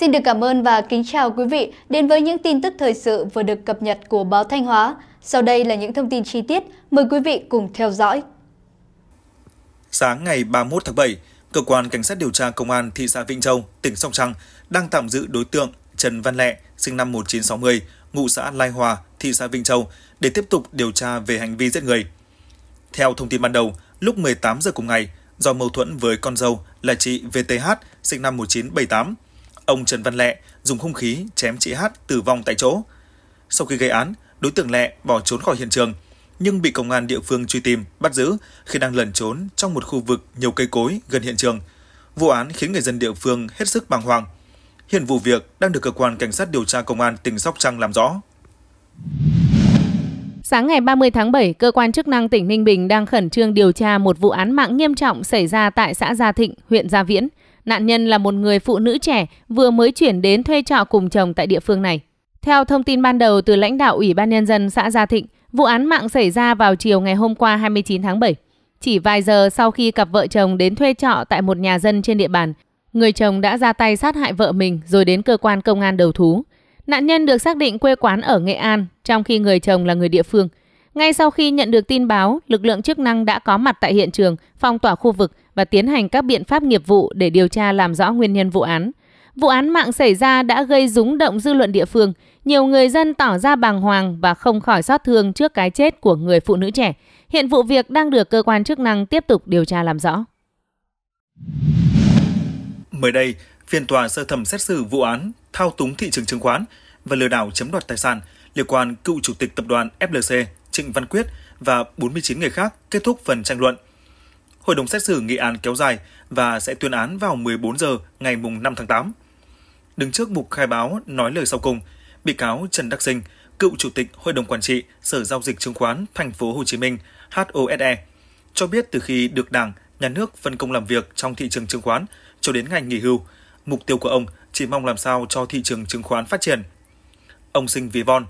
Xin được cảm ơn và kính chào quý vị đến với những tin tức thời sự vừa được cập nhật của báo Thanh Hóa. Sau đây là những thông tin chi tiết, mời quý vị cùng theo dõi. Sáng ngày 31 tháng 7, cơ quan cảnh sát điều tra công an thị xã Vĩnh Châu, tỉnh Sóc Trăng đang tạm giữ đối tượng Trần Văn Lẹ, sinh năm 1960, ngụ xã Lai Hòa, thị xã Vĩnh Châu để tiếp tục điều tra về hành vi giết người. Theo thông tin ban đầu, lúc 18 giờ cùng ngày, do mâu thuẫn với con dâu là chị VTH, sinh năm 1978, Ông Trần Văn Lẹ dùng hung khí chém chị Hát tử vong tại chỗ. Sau khi gây án, đối tượng Lẹ bỏ trốn khỏi hiện trường, nhưng bị công an địa phương truy tìm, bắt giữ khi đang lẩn trốn trong một khu vực nhiều cây cối gần hiện trường. Vụ án khiến người dân địa phương hết sức bàng hoàng. Hiện vụ việc đang được cơ quan cảnh sát điều tra công an tỉnh Sóc Trăng làm rõ. Sáng ngày 30 tháng 7, cơ quan chức năng tỉnh Ninh Bình đang khẩn trương điều tra một vụ án mạng nghiêm trọng xảy ra tại xã Gia Thịnh, huyện Gia Viễn. Nạn nhân là một người phụ nữ trẻ vừa mới chuyển đến thuê trọ cùng chồng tại địa phương này. Theo thông tin ban đầu từ lãnh đạo Ủy ban Nhân dân xã Gia Thịnh, vụ án mạng xảy ra vào chiều ngày hôm qua 29 tháng 7. Chỉ vài giờ sau khi cặp vợ chồng đến thuê trọ tại một nhà dân trên địa bàn, người chồng đã ra tay sát hại vợ mình rồi đến cơ quan công an đầu thú. Nạn nhân được xác định quê quán ở Nghệ An, trong khi người chồng là người địa phương – ngay sau khi nhận được tin báo, lực lượng chức năng đã có mặt tại hiện trường, phong tỏa khu vực và tiến hành các biện pháp nghiệp vụ để điều tra làm rõ nguyên nhân vụ án. Vụ án mạng xảy ra đã gây rúng động dư luận địa phương, nhiều người dân tỏ ra bàng hoàng và không khỏi xót thương trước cái chết của người phụ nữ trẻ. Hiện vụ việc đang được cơ quan chức năng tiếp tục điều tra làm rõ. Mới đây, phiên tòa sơ thẩm xét xử vụ án thao túng thị trường chứng khoán và lừa đảo chiếm đoạt tài sản liên quan cựu chủ tịch tập đoàn FLC Trịnh Văn Quyết và 49 người khác kết thúc phần tranh luận. Hội đồng xét xử nghị án kéo dài và sẽ tuyên án vào 14 giờ ngày 5 tháng 8. Đứng trước mục khai báo nói lời sau cùng, bị cáo Trần Đắc Sinh, cựu chủ tịch Hội đồng quản trị Sở giao dịch chứng khoán Thành phố Hồ Chí Minh HOSE cho biết từ khi được Đảng, nhà nước phân công làm việc trong thị trường chứng khoán cho đến ngày nghỉ hưu, mục tiêu của ông chỉ mong làm sao cho thị trường chứng khoán phát triển. Ông Sinh Ví Von,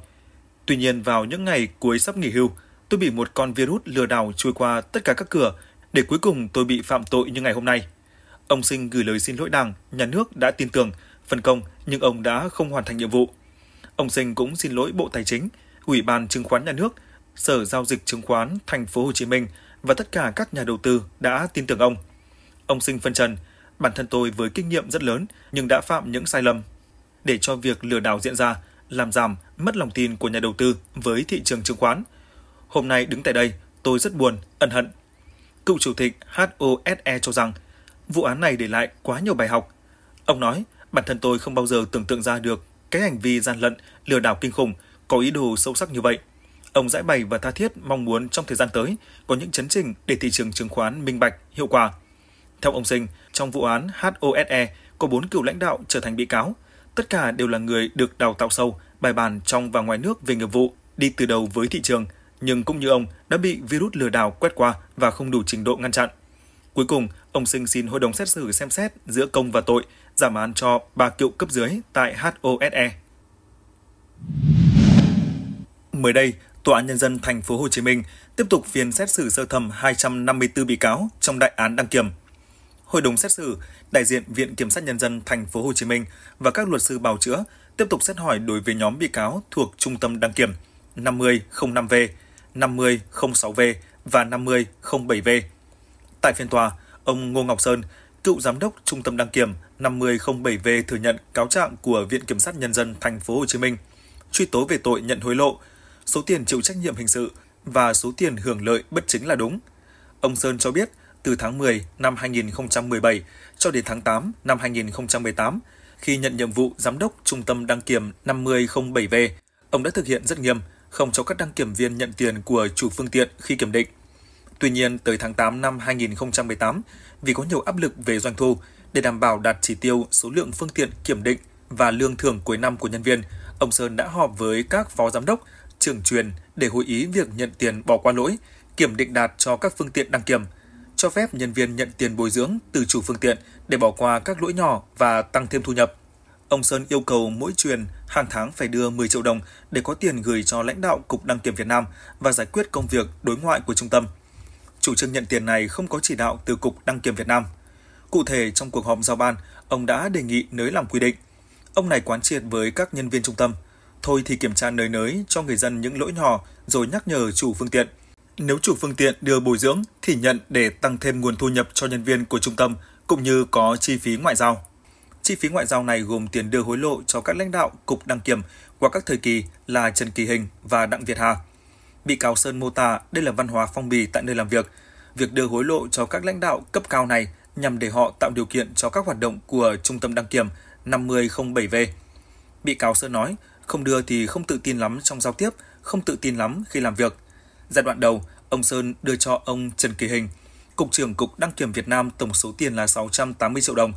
Tuy nhiên vào những ngày cuối sắp nghỉ hưu, tôi bị một con virus lừa đảo chui qua tất cả các cửa để cuối cùng tôi bị phạm tội như ngày hôm nay. Ông Sinh gửi lời xin lỗi Đảng, nhà nước đã tin tưởng, phân công nhưng ông đã không hoàn thành nhiệm vụ. Ông Sinh cũng xin lỗi Bộ Tài chính, Ủy ban Chứng khoán Nhà nước, Sở giao dịch chứng khoán Thành phố Hồ Chí Minh và tất cả các nhà đầu tư đã tin tưởng ông. Ông Sinh phân trần, bản thân tôi với kinh nghiệm rất lớn nhưng đã phạm những sai lầm. Để cho việc lừa đảo diễn ra, làm giảm, mất lòng tin của nhà đầu tư với thị trường chứng khoán. Hôm nay đứng tại đây, tôi rất buồn, ân hận. Cựu chủ tịch HOSE cho rằng, vụ án này để lại quá nhiều bài học. Ông nói, bản thân tôi không bao giờ tưởng tượng ra được cái hành vi gian lận, lừa đảo kinh khủng, có ý đồ sâu sắc như vậy. Ông giải bày và tha thiết mong muốn trong thời gian tới có những chấn trình để thị trường chứng khoán minh bạch, hiệu quả. Theo ông Sinh, trong vụ án HOSE có 4 cựu lãnh đạo trở thành bị cáo – Tất cả đều là người được đào tạo sâu, bài bản trong và ngoài nước về nghiệp vụ, đi từ đầu với thị trường, nhưng cũng như ông đã bị virus lừa đảo quét qua và không đủ trình độ ngăn chặn. Cuối cùng, ông Sinh xin hội đồng xét xử xem xét giữa công và tội, giảm án cho ba cựu cấp dưới tại HOSE. Mới đây, Tòa án nhân dân thành phố Hồ Chí Minh tiếp tục phiên xét xử sơ thẩm 254 bị cáo trong đại án đăng kiểm hội đồng xét xử, đại diện Viện Kiểm sát Nhân dân Thành phố Hồ Chí Minh và các luật sư bào chữa tiếp tục xét hỏi đối với nhóm bị cáo thuộc Trung tâm đăng kiểm 5005V, 5006V và 5007V. Tại phiên tòa, ông Ngô Ngọc Sơn, cựu giám đốc Trung tâm đăng kiểm 5007V thừa nhận cáo trạng của Viện Kiểm sát Nhân dân Thành phố Hồ Chí Minh truy tố về tội nhận hối lộ, số tiền chịu trách nhiệm hình sự và số tiền hưởng lợi bất chính là đúng. Ông Sơn cho biết từ tháng 10 năm 2017 cho đến tháng 8 năm 2018, khi nhận nhiệm vụ giám đốc trung tâm đăng kiểm 5007V, ông đã thực hiện rất nghiêm, không cho các đăng kiểm viên nhận tiền của chủ phương tiện khi kiểm định. Tuy nhiên, tới tháng 8 năm 2018, vì có nhiều áp lực về doanh thu, để đảm bảo đạt chỉ tiêu số lượng phương tiện kiểm định và lương thưởng cuối năm của nhân viên, ông Sơn đã họp với các phó giám đốc, trưởng truyền để hội ý việc nhận tiền bỏ qua lỗi, kiểm định đạt cho các phương tiện đăng kiểm – cho phép nhân viên nhận tiền bồi dưỡng từ chủ phương tiện để bỏ qua các lỗi nhỏ và tăng thêm thu nhập. Ông Sơn yêu cầu mỗi truyền hàng tháng phải đưa 10 triệu đồng để có tiền gửi cho lãnh đạo Cục Đăng kiểm Việt Nam và giải quyết công việc đối ngoại của trung tâm. Chủ trương nhận tiền này không có chỉ đạo từ Cục Đăng kiểm Việt Nam. Cụ thể, trong cuộc họp giao ban, ông đã đề nghị nới làm quy định. Ông này quán triệt với các nhân viên trung tâm. Thôi thì kiểm tra nơi nới cho người dân những lỗi nhỏ rồi nhắc nhở chủ phương tiện – nếu chủ phương tiện đưa bồi dưỡng thì nhận để tăng thêm nguồn thu nhập cho nhân viên của trung tâm cũng như có chi phí ngoại giao. Chi phí ngoại giao này gồm tiền đưa hối lộ cho các lãnh đạo cục đăng kiểm qua các thời kỳ là Trần Kỳ Hình và Đặng Việt Hà. Bị cáo Sơn mô tả đây là văn hóa phong bì tại nơi làm việc. Việc đưa hối lộ cho các lãnh đạo cấp cao này nhằm để họ tạo điều kiện cho các hoạt động của trung tâm đăng kiểm 5007V. Bị cáo Sơn nói, không đưa thì không tự tin lắm trong giao tiếp, không tự tin lắm khi làm việc – Giai đoạn đầu, ông Sơn đưa cho ông Trần Kỳ Hình, Cục trưởng Cục Đăng kiểm Việt Nam tổng số tiền là 680 triệu đồng.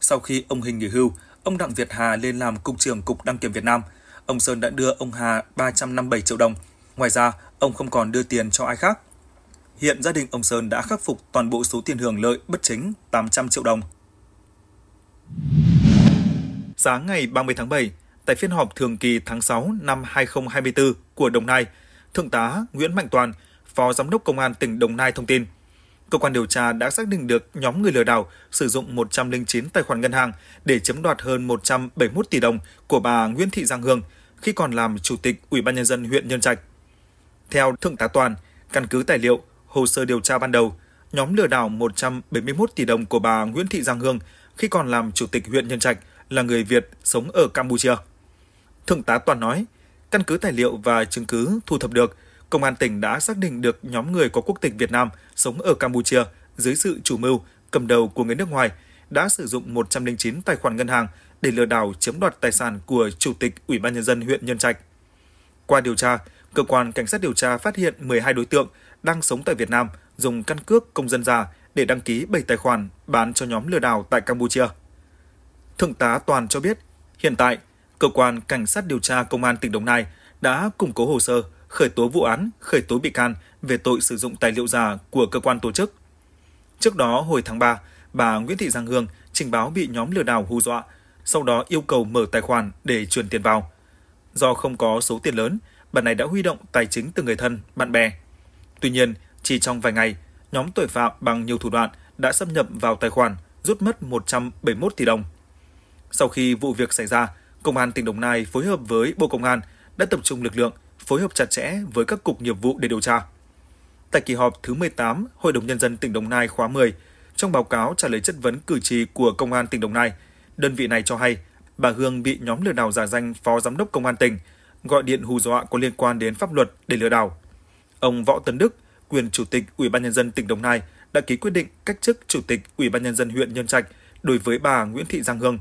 Sau khi ông Hình nghỉ hưu, ông Đặng Việt Hà lên làm Cục trưởng Cục Đăng kiểm Việt Nam. Ông Sơn đã đưa ông Hà 357 triệu đồng. Ngoài ra, ông không còn đưa tiền cho ai khác. Hiện gia đình ông Sơn đã khắc phục toàn bộ số tiền hưởng lợi bất chính 800 triệu đồng. Sáng ngày 30 tháng 7, tại phiên họp thường kỳ tháng 6 năm 2024 của Đồng Nai, Thượng tá Nguyễn Mạnh Toàn, Phó Giám đốc Công an tỉnh Đồng Nai thông tin. Cơ quan điều tra đã xác định được nhóm người lừa đảo sử dụng 109 tài khoản ngân hàng để chiếm đoạt hơn 171 tỷ đồng của bà Nguyễn Thị Giang Hương khi còn làm chủ tịch Ủy ban nhân dân huyện Nhân Trạch. Theo Thượng tá Toàn, căn cứ tài liệu, hồ sơ điều tra ban đầu, nhóm lừa đảo 171 tỷ đồng của bà Nguyễn Thị Giang Hương khi còn làm chủ tịch huyện Nhân Trạch là người Việt sống ở Campuchia. Thượng tá Toàn nói, Căn cứ tài liệu và chứng cứ thu thập được, Công an tỉnh đã xác định được nhóm người có quốc tịch Việt Nam sống ở Campuchia dưới sự chủ mưu, cầm đầu của người nước ngoài đã sử dụng 109 tài khoản ngân hàng để lừa đảo chiếm đoạt tài sản của Chủ tịch Ủy ban Nhân dân huyện Nhân Trạch. Qua điều tra, cơ quan cảnh sát điều tra phát hiện 12 đối tượng đang sống tại Việt Nam dùng căn cước công dân giả để đăng ký 7 tài khoản bán cho nhóm lừa đảo tại Campuchia. Thượng tá Toàn cho biết, hiện tại cơ quan cảnh sát điều tra công an tỉnh Đồng Nai đã củng cố hồ sơ, khởi tố vụ án, khởi tố bị can về tội sử dụng tài liệu giả của cơ quan tổ chức. Trước đó hồi tháng 3, bà Nguyễn Thị Giang Hương trình báo bị nhóm lừa đảo hù dọa, sau đó yêu cầu mở tài khoản để chuyển tiền vào. Do không có số tiền lớn, bà này đã huy động tài chính từ người thân, bạn bè. Tuy nhiên, chỉ trong vài ngày, nhóm tội phạm bằng nhiều thủ đoạn đã xâm nhập vào tài khoản, rút mất 171 tỷ đồng. Sau khi vụ việc xảy ra, Công an tỉnh Đồng Nai phối hợp với Bộ Công an đã tập trung lực lượng phối hợp chặt chẽ với các cục nghiệp vụ để điều tra. Tại kỳ họp thứ 18 Hội đồng Nhân dân tỉnh Đồng Nai khóa 10, trong báo cáo trả lời chất vấn cử tri của Công an tỉnh Đồng Nai, đơn vị này cho hay bà Hương bị nhóm lừa đảo giả danh Phó Giám đốc Công an tỉnh, gọi điện hù dọa có liên quan đến pháp luật để lừa đảo. Ông Võ Tấn Đức, quyền Chủ tịch Ủy ban Nhân dân tỉnh Đồng Nai đã ký quyết định cách chức Chủ tịch Ủy ban Nhân dân huyện Nhân Trạch đối với bà Nguyễn Thị Giang Hương.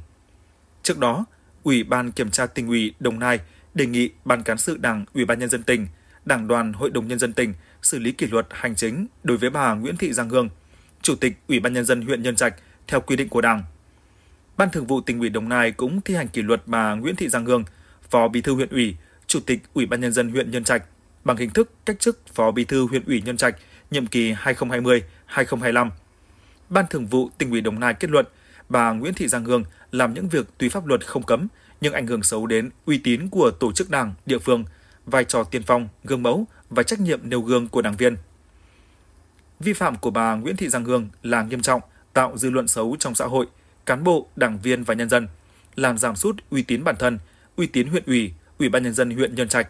Trước đó, Ủy ban Kiểm tra tỉnh ủy Đồng Nai đề nghị Ban cán sự Đảng Ủy ban Nhân dân tỉnh, Đảng đoàn Hội đồng Nhân dân tỉnh xử lý kỷ luật hành chính đối với bà Nguyễn Thị Giang Hương, Chủ tịch Ủy ban Nhân dân huyện Nhân Trạch theo quy định của Đảng. Ban thường vụ tỉnh ủy Đồng Nai cũng thi hành kỷ luật bà Nguyễn Thị Giang Hương, Phó Bí thư huyện ủy, Chủ tịch Ủy ban Nhân dân huyện Nhân Trạch bằng hình thức cách chức Phó Bí thư huyện ủy Nhân Trạch nhiệm kỳ 2020-2025. Ban thường vụ tỉnh ủy Đồng Nai kết luận – bà Nguyễn Thị Giang Hương làm những việc tùy pháp luật không cấm nhưng ảnh hưởng xấu đến uy tín của tổ chức đảng, địa phương, vai trò tiên phong, gương mẫu và trách nhiệm nêu gương của đảng viên. Vi phạm của bà Nguyễn Thị Giang Hương là nghiêm trọng, tạo dư luận xấu trong xã hội, cán bộ, đảng viên và nhân dân, làm giảm sút uy tín bản thân, uy tín huyện ủy, ủy ban nhân dân huyện Nhân Trạch.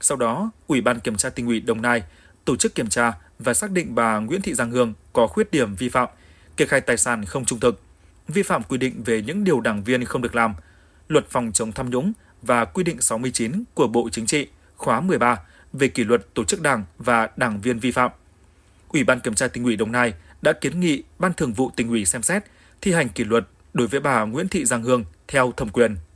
Sau đó, Ủy ban kiểm tra tỉnh ủy Đồng Nai tổ chức kiểm tra và xác định bà Nguyễn Thị Giang Hương có khuyết điểm vi phạm, kê khai tài sản không trung thực, vi phạm quy định về những điều đảng viên không được làm, luật phòng chống tham nhũng và quy định 69 của Bộ Chính trị khóa 13 về kỷ luật tổ chức đảng và đảng viên vi phạm. Ủy ban Kiểm tra tỉnh ủy Đồng Nai đã kiến nghị Ban Thường vụ tỉnh ủy xem xét thi hành kỷ luật đối với bà Nguyễn Thị Giang Hương theo thẩm quyền.